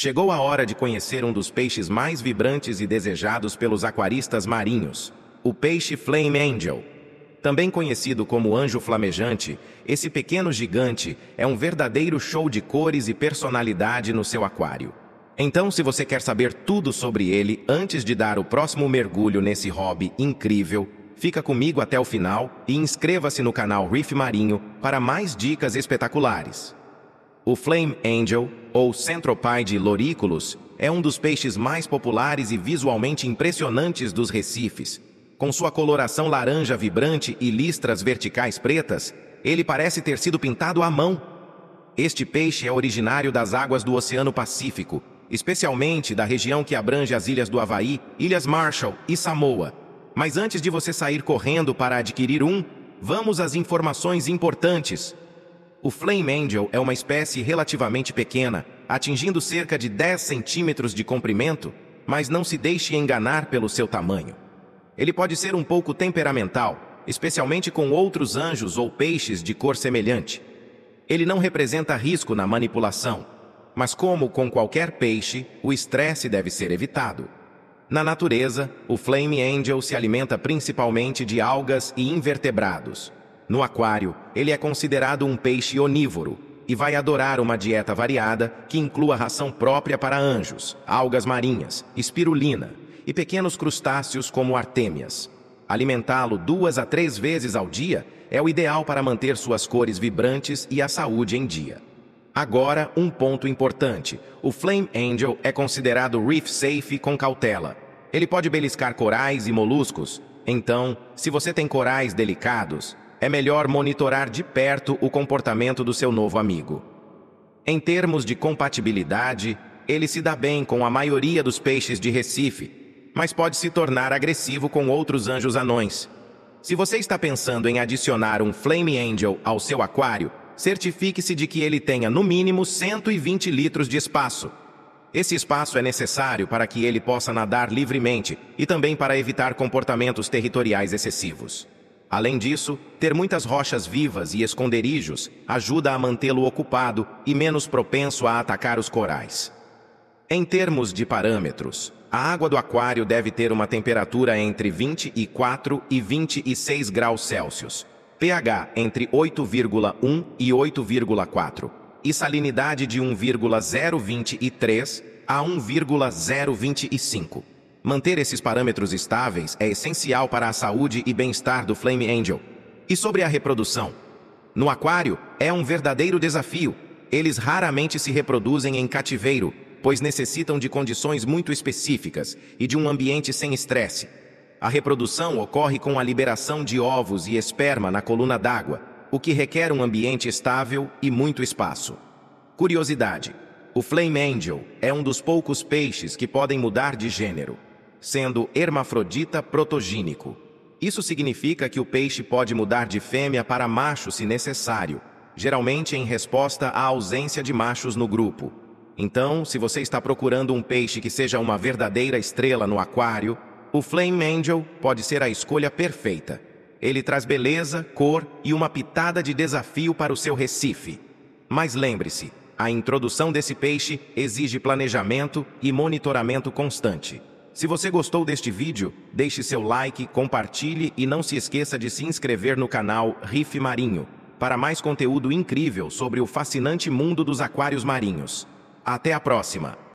Chegou a hora de conhecer um dos peixes mais vibrantes e desejados pelos aquaristas marinhos, o peixe Flame Angel. Também conhecido como anjo flamejante, esse pequeno gigante é um verdadeiro show de cores e personalidade no seu aquário. Então, se você quer saber tudo sobre ele antes de dar o próximo mergulho nesse hobby incrível, fica comigo até o final e inscreva-se no canal Reef Marinho para mais dicas espetaculares. O Flame Angel, ou Centropide loriculus, é um dos peixes mais populares e visualmente impressionantes dos recifes. Com sua coloração laranja vibrante e listras verticais pretas, ele parece ter sido pintado à mão. Este peixe é originário das águas do Oceano Pacífico, especialmente da região que abrange as ilhas do Havaí, Ilhas Marshall e Samoa. Mas antes de você sair correndo para adquirir um, vamos às informações importantes. O Flame Angel é uma espécie relativamente pequena, atingindo cerca de 10 centímetros de comprimento, mas não se deixe enganar pelo seu tamanho. Ele pode ser um pouco temperamental, especialmente com outros anjos ou peixes de cor semelhante. Ele não representa risco na manipulação, mas como com qualquer peixe, o estresse deve ser evitado. Na natureza, o Flame Angel se alimenta principalmente de algas e invertebrados, no aquário, ele é considerado um peixe onívoro e vai adorar uma dieta variada que inclua ração própria para anjos, algas marinhas, espirulina e pequenos crustáceos como artêmias. Alimentá-lo duas a três vezes ao dia é o ideal para manter suas cores vibrantes e a saúde em dia. Agora, um ponto importante. O Flame Angel é considerado reef safe com cautela. Ele pode beliscar corais e moluscos. Então, se você tem corais delicados, é melhor monitorar de perto o comportamento do seu novo amigo. Em termos de compatibilidade, ele se dá bem com a maioria dos peixes de Recife, mas pode se tornar agressivo com outros anjos anões. Se você está pensando em adicionar um Flame Angel ao seu aquário, certifique-se de que ele tenha no mínimo 120 litros de espaço. Esse espaço é necessário para que ele possa nadar livremente e também para evitar comportamentos territoriais excessivos. Além disso, ter muitas rochas vivas e esconderijos ajuda a mantê-lo ocupado e menos propenso a atacar os corais. Em termos de parâmetros, a água do aquário deve ter uma temperatura entre 24 e 26 graus Celsius, pH entre 8,1 e 8,4 e salinidade de 1,023 a 1,025. Manter esses parâmetros estáveis é essencial para a saúde e bem-estar do Flame Angel. E sobre a reprodução? No aquário, é um verdadeiro desafio. Eles raramente se reproduzem em cativeiro, pois necessitam de condições muito específicas e de um ambiente sem estresse. A reprodução ocorre com a liberação de ovos e esperma na coluna d'água, o que requer um ambiente estável e muito espaço. Curiosidade: o Flame Angel é um dos poucos peixes que podem mudar de gênero sendo hermafrodita protogênico. Isso significa que o peixe pode mudar de fêmea para macho se necessário, geralmente em resposta à ausência de machos no grupo. Então, se você está procurando um peixe que seja uma verdadeira estrela no aquário, o Flame Angel pode ser a escolha perfeita. Ele traz beleza, cor e uma pitada de desafio para o seu recife. Mas lembre-se, a introdução desse peixe exige planejamento e monitoramento constante. Se você gostou deste vídeo, deixe seu like, compartilhe e não se esqueça de se inscrever no canal Riff Marinho, para mais conteúdo incrível sobre o fascinante mundo dos aquários marinhos. Até a próxima!